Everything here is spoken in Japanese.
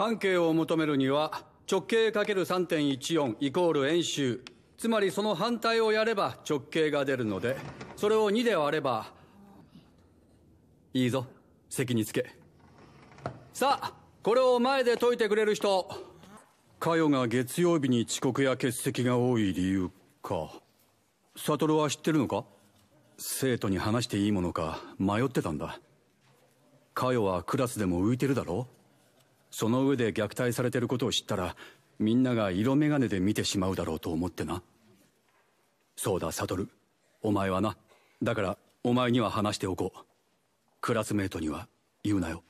半径を求めるには直径 ×3.14 イコール円周つまりその反対をやれば直径が出るのでそれを2で割ればいいぞ席につけさあこれを前で解いてくれる人佳代が月曜日に遅刻や欠席が多い理由か悟は知ってるのか生徒に話していいものか迷ってたんだ佳代はクラスでも浮いてるだろうその上で虐待されてることを知ったらみんなが色眼鏡で見てしまうだろうと思ってなそうだ悟お前はなだからお前には話しておこうクラスメートには言うなよ